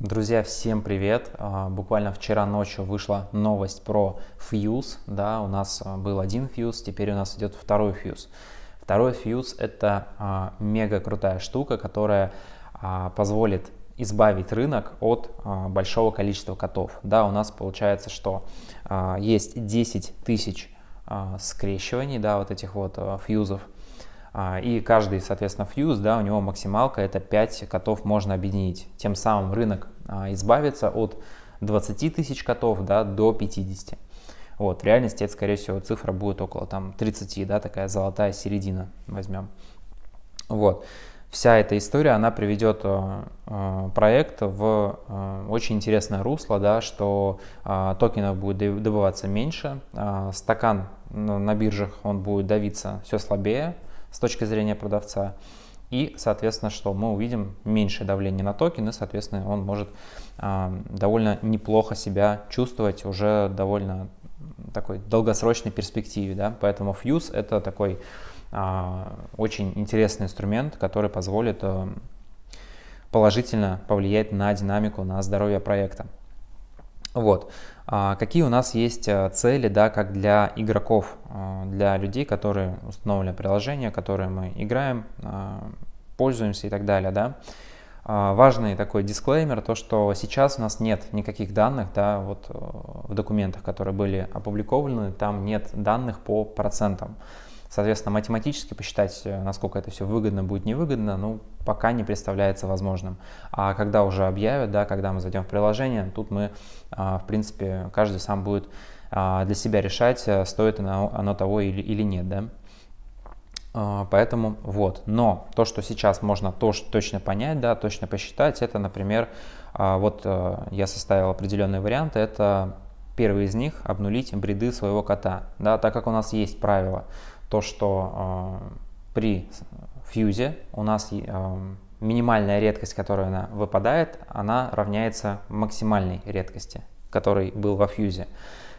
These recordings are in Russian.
Друзья, всем привет! А, буквально вчера ночью вышла новость про фьюз. Да, у нас а, был один фьюз, теперь у нас идет второй фьюз. Второй фьюз это а, мега крутая штука, которая позволит избавить рынок от большого количества котов. Да, у нас получается, что есть 10 тысяч скрещиваний, да, вот этих вот фьюзов. А, и каждый, соответственно, фьюз, да, у него максималка это 5 котов можно объединить. Тем самым рынок а, избавится от 20 тысяч котов да, до 50. Вот, в реальности это, скорее всего, цифра будет около там 30, да, такая золотая середина возьмем. Вот. Вся эта история, она приведет э, э, проект в э, очень интересное русло, да, что э, токенов будет добываться меньше, а, стакан на биржах он будет давиться все слабее, с точки зрения продавца. И, соответственно, что мы увидим меньшее давление на токен, и, соответственно, он может э, довольно неплохо себя чувствовать уже довольно такой долгосрочной перспективе. Да? Поэтому фьюз это такой э, очень интересный инструмент, который позволит э, положительно повлиять на динамику, на здоровье проекта. Вот. А, какие у нас есть э, цели, да, как для игроков, э, для людей, которые установили приложение, которые мы играем, э, пользуемся и так далее, да. А, важный такой дисклеймер, то что сейчас у нас нет никаких данных, да, вот в документах, которые были опубликованы, там нет данных по процентам. Соответственно, математически посчитать, э, насколько это все выгодно будет невыгодно, ну, пока не представляется возможным. А когда уже объявят, да, когда мы зайдем в приложение, тут мы, а, в принципе, каждый сам будет а, для себя решать, э, стоит оно, оно того или, или нет, да. А, поэтому вот. Но то, что сейчас можно тоже точно понять, да, точно посчитать, это, например, вот э, я составил определенные варианты, это первый из них обнулить бреды своего кота, да, так как у нас есть правило, то, что э, при фьюзе у нас э, минимальная редкость, которая она выпадает, она равняется максимальной редкости, который был во фьюзе.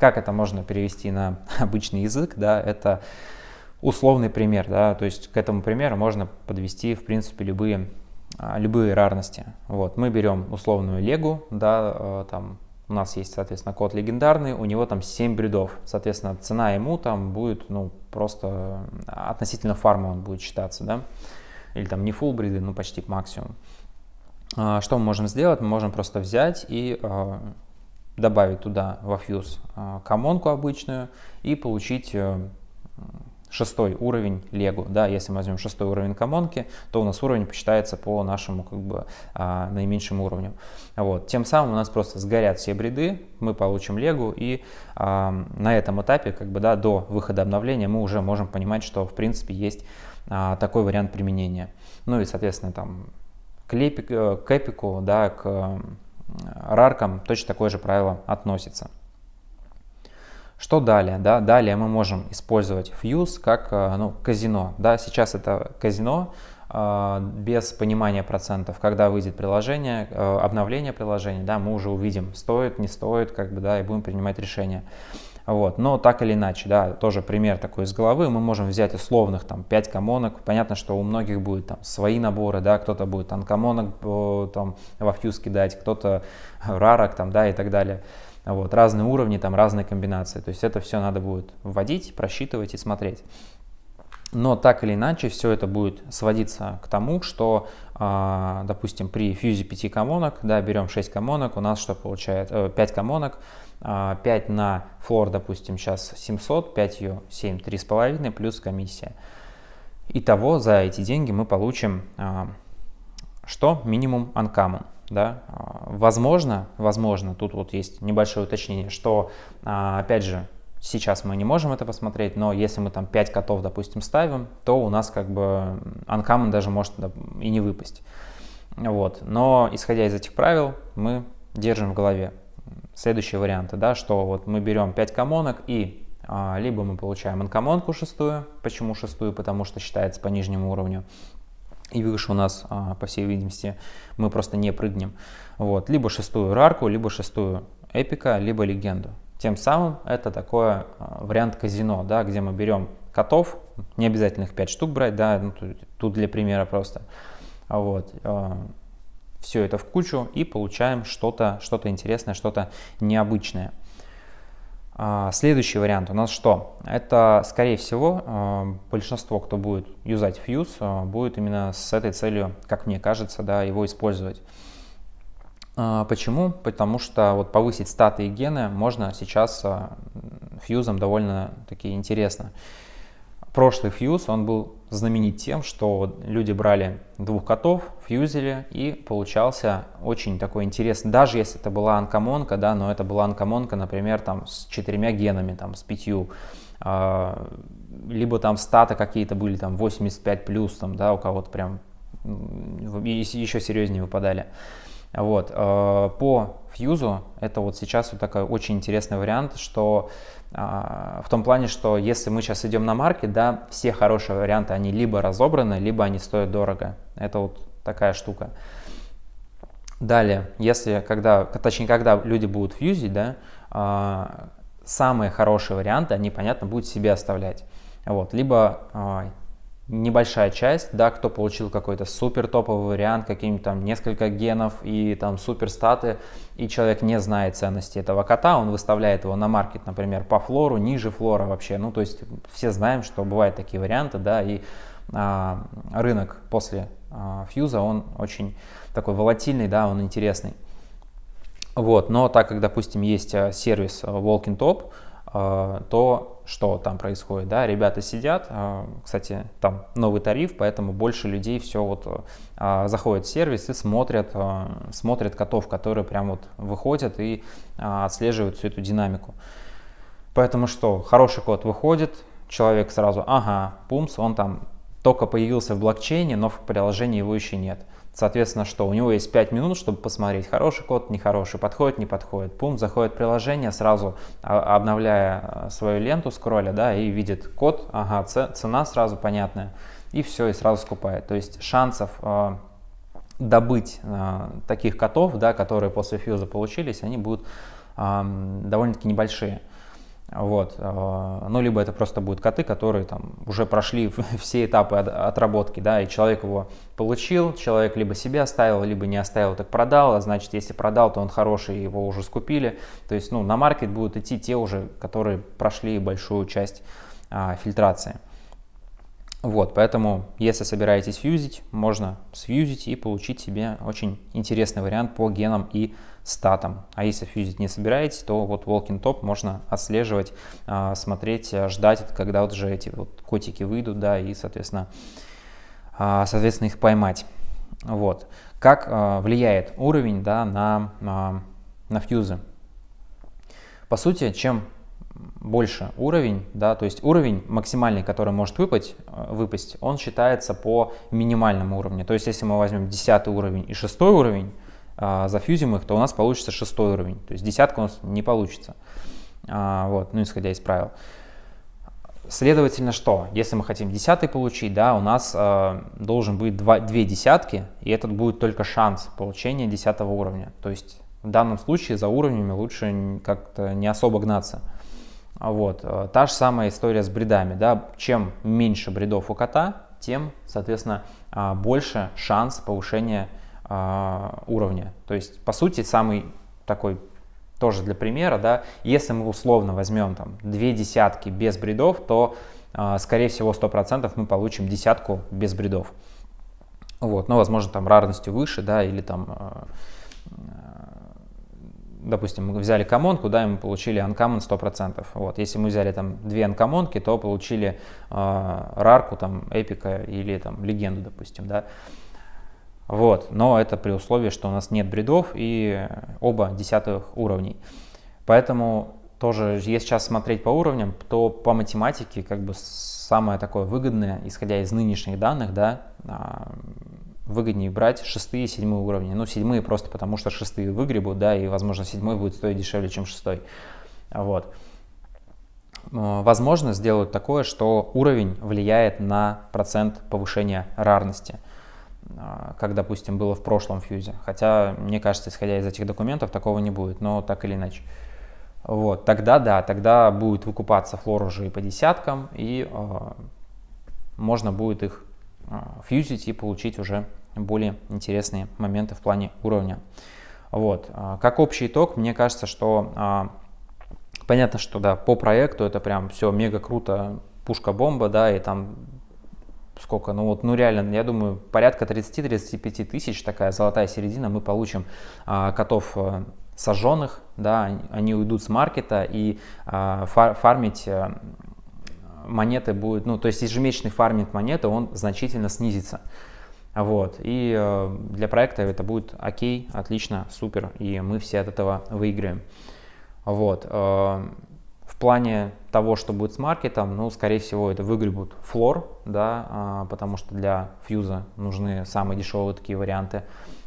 Как это можно перевести на обычный язык? Да, это условный пример, да, то есть к этому примеру можно подвести, в принципе, любые а, любые рарности. Вот, мы берем условную легу, да, э, там у нас есть, соответственно, код легендарный, у него там 7 бредов Соответственно, цена ему там будет, ну, просто относительно фарма он будет считаться, да. Или там не full бреды ну, почти максимум. А, что мы можем сделать? Мы можем просто взять и а, добавить туда во фьюз а, комонку обычную и получить э, шестой уровень Лего. Да, если мы возьмем шестой уровень Комонки, то у нас уровень посчитается по нашему как бы а, наименьшему уровню. Вот. Тем самым у нас просто сгорят все бреды, мы получим Лего, и а, на этом этапе, как бы, да, до выхода обновления мы уже можем понимать, что в принципе есть а, такой вариант применения. Ну и, соответственно, там к, лепик, э, к эпику, да, к раркам точно такое же правило относится. Что далее? Да, далее мы можем использовать фьюз как э, ну, казино. Да, сейчас это казино э, без понимания процентов. Когда выйдет приложение, э, обновление приложения, да, мы уже увидим, стоит, не стоит, как бы, да, и будем принимать решение. Вот. Но так или иначе, да, тоже пример такой из головы, мы можем взять условных там 5 комонок, понятно, что у многих будет там свои наборы, да, кто-то будет там там во фьюз кидать, кто-то рарок там, да, и так далее. Вот, разные уровни, там разные комбинации. То есть это все надо будет вводить, просчитывать и смотреть. Но так или иначе все это будет сводиться к тому, что, а, допустим, при фьюзе 5 комонок, да, берем 6 комонок, у нас что получается, э, 5 комонок, 5 а, на флор, допустим, сейчас 700, 5 ее 7, 3,5 плюс комиссия. Итого за эти деньги мы получим а, что? Минимум анкамон да, а, возможно, возможно, тут вот есть небольшое уточнение, что, а, опять же, сейчас мы не можем это посмотреть, но если мы там 5 котов, допустим, ставим, то у нас как бы uncommon даже может и не выпасть. Вот. Но исходя из этих правил, мы держим в голове следующие варианты, да, что вот мы берем 5 комонок и а, либо мы получаем анкомонку шестую, почему шестую, потому что считается по нижнему уровню, и выше у нас, а, по всей видимости, мы просто не прыгнем. Вот. Либо шестую рарку, либо шестую эпика, либо легенду. Тем самым это такой а, вариант казино, да, где мы берем котов, не обязательно их 5 штук брать, да, ну, тут, тут для примера просто. А вот, все это в кучу и получаем что-то что, -то, что -то интересное, что-то необычное. А, следующий вариант у нас что? Это, скорее всего, э, большинство, кто будет юзать Fuse, э, будет именно с этой целью, как мне кажется, да, его использовать. А, почему? Потому что вот повысить статы и гены можно сейчас фьюзом э, довольно-таки интересно прошлый фьюз, он был знаменит тем, что люди брали двух котов, фьюзили, и получался очень такой интересный, даже если это была анкомонка, да, но это была анкомонка, например, там с четырьмя генами, там с пятью, а, либо там статы какие-то были, там 85 плюс, там, да, у кого-то прям еще серьезнее выпадали. Вот. Э, по фьюзу это вот сейчас вот такой очень интересный вариант, что а, в том плане, что если мы сейчас идем на маркет, да, все хорошие варианты, они либо разобраны, либо они стоят дорого. Это вот такая штука. Далее, если когда, точнее, когда люди будут фьюзить, да, а, самые хорошие варианты, они, понятно, будут себе оставлять. Вот, либо а, небольшая часть, да, кто получил какой-то супер топовый вариант, какие-нибудь там несколько генов и там супер статы, и человек не знает ценности этого кота, он выставляет его на маркет, например, по флору, ниже флора вообще, ну то есть все знаем, что бывают такие варианты, да, и а, рынок после а, фьюза, он очень такой волатильный, да, он интересный. Вот, но так как, допустим, есть а, сервис а, Walking Top, Э, то что там происходит, да, ребята сидят, э, кстати, там новый тариф, поэтому больше людей все вот э, заходят в сервис и смотрят, смотрят котов, которые прям вот выходят и отслеживают всю эту динамику. Поэтому что, хороший код выходит, человек сразу, ага, пумс, он там только появился в блокчейне, но в приложении его еще нет – Соответственно, что? У него есть 5 минут, чтобы посмотреть, хороший код, нехороший, подходит, не подходит. Пум, заходит в приложение, сразу а, обновляя а, свою ленту скролля, да, и видит код, ага, цена сразу понятная, и все, и сразу скупает. То есть шансов а, добыть таких котов, да, которые после фьюза получились, они будут довольно-таки небольшие. Вот. Э, ну, либо это просто будут коты, которые там уже прошли все этапы отработки, да, и человек его получил, человек либо себе оставил, либо не оставил, так продал, а значит, если продал, то он хороший, его уже скупили. То есть, ну, на маркет будут идти те уже, которые прошли большую часть а, фильтрации. Вот, поэтому, если собираетесь фьюзить, можно сфьюзить и получить себе очень интересный вариант по генам и статам. А если фьюзить не собираетесь, то вот Walking Top можно отслеживать, а, смотреть, а, ждать, когда вот же эти вот котики выйдут, да, и, соответственно, а, соответственно их поймать. Вот. Как влияет уровень, да, на, на фьюзы? По сути, чем больше уровень, да, то есть уровень максимальный, который может выпасть, э, выпасть, он считается по минимальному уровню. То есть если мы возьмем 10 уровень и 6 уровень, э, зафьюзим их, то у нас получится 6 уровень. То есть десятка у нас не получится, а, вот, ну исходя из правил. Следовательно, что? Если мы хотим десятый получить, да, у нас э, должен быть два, две десятки, и этот будет только шанс получения десятого уровня. То есть в данном случае за уровнями лучше как-то не особо гнаться. Вот. Э, та же самая история с бредами. Да? Чем меньше бредов у кота, тем, соответственно, а, больше шанс повышения а, уровня. То есть, по сути, самый такой тоже для примера, да, если мы условно возьмем там две десятки без бредов, то, а, скорее всего, 100% мы получим десятку без бредов. Вот, но, ну, возможно, там рарностью выше, да, или там допустим, мы взяли комонку, да, и мы получили uncommon 100%. Вот, если мы взяли там две анкомонки, то получили э, рарку, там, эпика или там легенду, допустим, да. Вот, но это при условии, что у нас нет бредов и оба десятых уровней. Поэтому тоже, если сейчас смотреть по уровням, то по математике как бы самое такое выгодное, исходя из нынешних данных, да, а, выгоднее брать шестые и седьмые уровни. Ну, седьмые просто потому, что шестые выгребут, да, и, возможно, седьмой будет стоить дешевле, чем шестой. Вот. Э, возможно, сделают такое, что уровень влияет на процент повышения рарности, э, как, допустим, было в прошлом фьюзе. Хотя, мне кажется, исходя из этих документов, такого не будет, но так или иначе. Вот, тогда да, тогда будет выкупаться флор уже и по десяткам, и э, можно будет их Э, фьюзить и получить уже более интересные моменты в плане уровня. Вот. Э, как общий итог, мне кажется, что э, понятно, что да, по проекту это прям все мега круто, пушка-бомба, да, и там сколько, ну вот, ну реально, я думаю, порядка 30-35 тысяч, такая золотая середина, мы получим котов сожженных, да, они уйдут с маркета и фармить монеты будут, ну, то есть ежемесячный фарминг монеты, он значительно снизится. Вот. И э, для проекта это будет окей, отлично, супер, и мы все от этого выиграем. Вот. Э, в плане того, что будет с маркетом, ну, скорее всего, это выгребут флор, да, э, потому что для фьюза нужны самые дешевые такие варианты.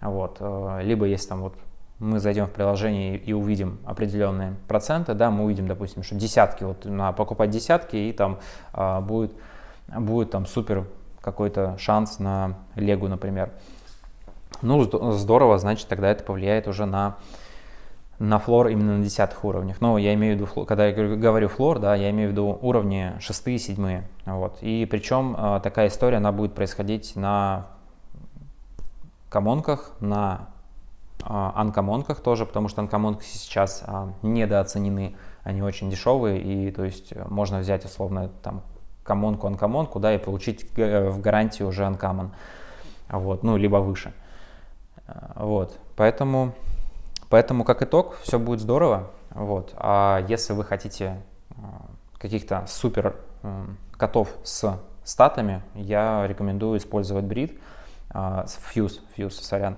Вот. Э, либо есть там вот мы зайдем в приложение и увидим определенные проценты, да, мы увидим, допустим, что десятки, вот на покупать десятки, и там а, будет, будет там супер какой-то шанс на Легу, например. Ну, здорово, значит, тогда это повлияет уже на, на флор именно на десятых уровнях. Но я имею в виду, когда я говорю флор, да, я имею в виду уровни шестые, седьмые. Вот. И причем а, такая история, она будет происходить на комонках, на а, анкомонках тоже, потому что анкомонки сейчас а, недооценены, они очень дешевые, и то есть э, можно взять условно там комонку, анкомонку, да, и получить э, в гарантии уже анкамон, вот, ну, либо выше. Э, вот, поэтому, поэтому как итог, все будет здорово, вот, а если вы хотите каких-то супер котов с статами, я рекомендую использовать брид, а, фьюз, фьюз, сорян,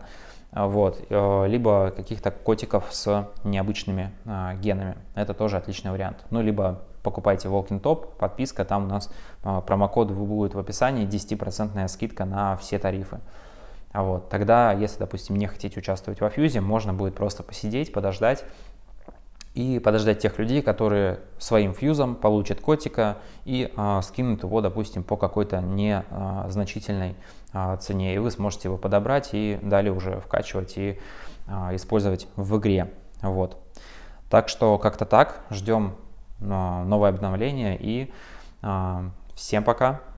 а, вот, э, либо каких-то котиков с необычными а, генами. Это тоже отличный вариант. Ну, либо покупайте Walking Top, подписка, там у нас а, промокод будет в описании, 10% скидка на все тарифы. А вот, тогда, если, допустим, не хотите участвовать во фьюзе, можно будет просто посидеть, подождать, и подождать тех людей, которые своим фьюзом получат котика и а, скинут его, допустим, по какой-то незначительной а, а, цене. И вы сможете его подобрать и далее уже вкачивать и а, использовать в игре. Вот. Так что как-то так. Ждем а, новое обновление и а, всем пока.